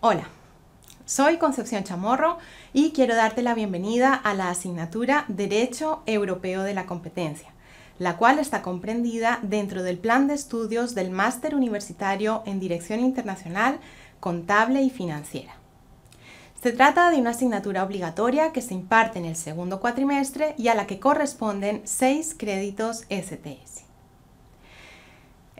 Hola, soy Concepción Chamorro y quiero darte la bienvenida a la asignatura Derecho Europeo de la Competencia, la cual está comprendida dentro del plan de estudios del Máster Universitario en Dirección Internacional, Contable y Financiera. Se trata de una asignatura obligatoria que se imparte en el segundo cuatrimestre y a la que corresponden seis créditos STS.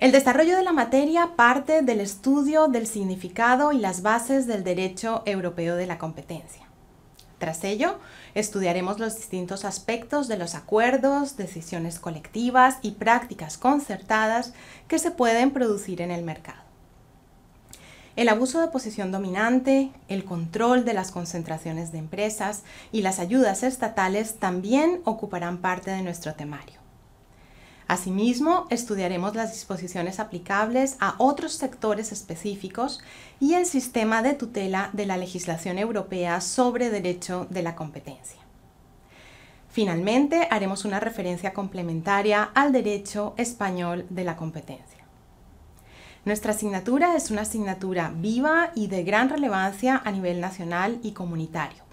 El desarrollo de la materia parte del estudio del significado y las bases del derecho europeo de la competencia. Tras ello, estudiaremos los distintos aspectos de los acuerdos, decisiones colectivas y prácticas concertadas que se pueden producir en el mercado. El abuso de posición dominante, el control de las concentraciones de empresas y las ayudas estatales también ocuparán parte de nuestro temario. Asimismo, estudiaremos las disposiciones aplicables a otros sectores específicos y el sistema de tutela de la legislación europea sobre derecho de la competencia. Finalmente, haremos una referencia complementaria al derecho español de la competencia. Nuestra asignatura es una asignatura viva y de gran relevancia a nivel nacional y comunitario.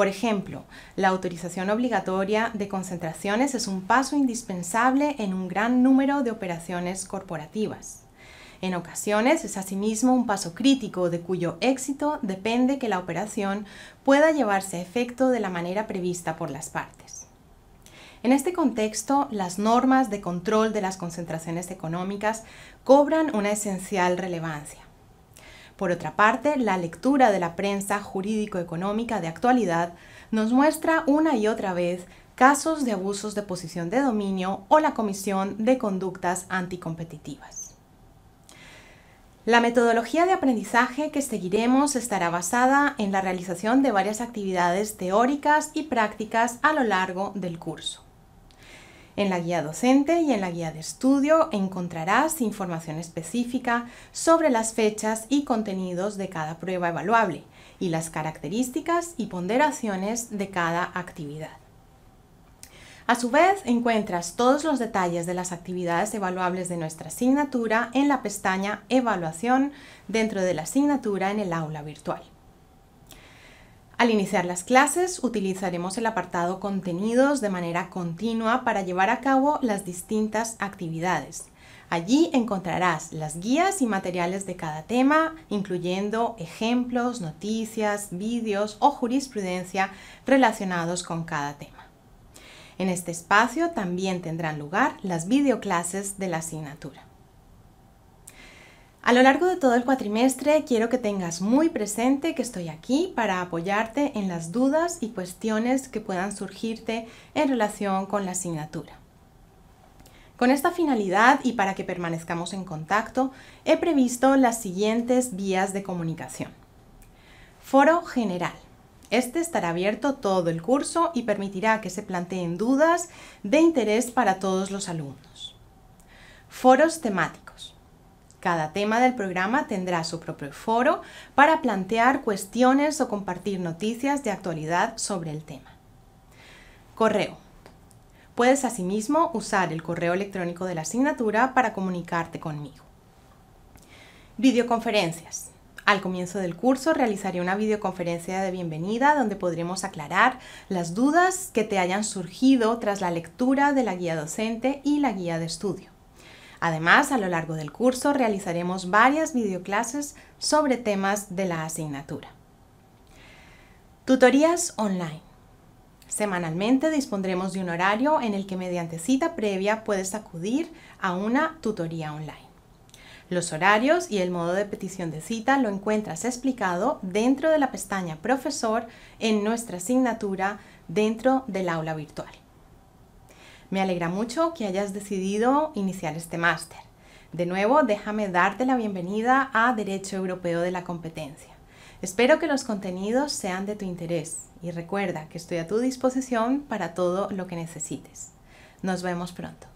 Por ejemplo, la autorización obligatoria de concentraciones es un paso indispensable en un gran número de operaciones corporativas. En ocasiones es asimismo un paso crítico de cuyo éxito depende que la operación pueda llevarse a efecto de la manera prevista por las partes. En este contexto, las normas de control de las concentraciones económicas cobran una esencial relevancia. Por otra parte, la lectura de la prensa jurídico-económica de actualidad nos muestra una y otra vez casos de abusos de posición de dominio o la comisión de conductas anticompetitivas. La metodología de aprendizaje que seguiremos estará basada en la realización de varias actividades teóricas y prácticas a lo largo del curso. En la guía docente y en la guía de estudio encontrarás información específica sobre las fechas y contenidos de cada prueba evaluable y las características y ponderaciones de cada actividad. A su vez, encuentras todos los detalles de las actividades evaluables de nuestra asignatura en la pestaña Evaluación dentro de la asignatura en el aula virtual. Al iniciar las clases utilizaremos el apartado Contenidos de manera continua para llevar a cabo las distintas actividades. Allí encontrarás las guías y materiales de cada tema, incluyendo ejemplos, noticias, vídeos o jurisprudencia relacionados con cada tema. En este espacio también tendrán lugar las videoclases de la asignatura. A lo largo de todo el cuatrimestre quiero que tengas muy presente que estoy aquí para apoyarte en las dudas y cuestiones que puedan surgirte en relación con la asignatura. Con esta finalidad y para que permanezcamos en contacto, he previsto las siguientes vías de comunicación. Foro general. Este estará abierto todo el curso y permitirá que se planteen dudas de interés para todos los alumnos. Foros temáticos. Cada tema del programa tendrá su propio foro para plantear cuestiones o compartir noticias de actualidad sobre el tema. Correo. Puedes asimismo usar el correo electrónico de la asignatura para comunicarte conmigo. Videoconferencias. Al comienzo del curso realizaré una videoconferencia de bienvenida donde podremos aclarar las dudas que te hayan surgido tras la lectura de la guía docente y la guía de estudio. Además, a lo largo del curso realizaremos varias videoclases sobre temas de la asignatura. Tutorías online. Semanalmente dispondremos de un horario en el que mediante cita previa puedes acudir a una tutoría online. Los horarios y el modo de petición de cita lo encuentras explicado dentro de la pestaña Profesor en nuestra asignatura dentro del aula virtual. Me alegra mucho que hayas decidido iniciar este máster. De nuevo, déjame darte la bienvenida a Derecho Europeo de la Competencia. Espero que los contenidos sean de tu interés y recuerda que estoy a tu disposición para todo lo que necesites. Nos vemos pronto.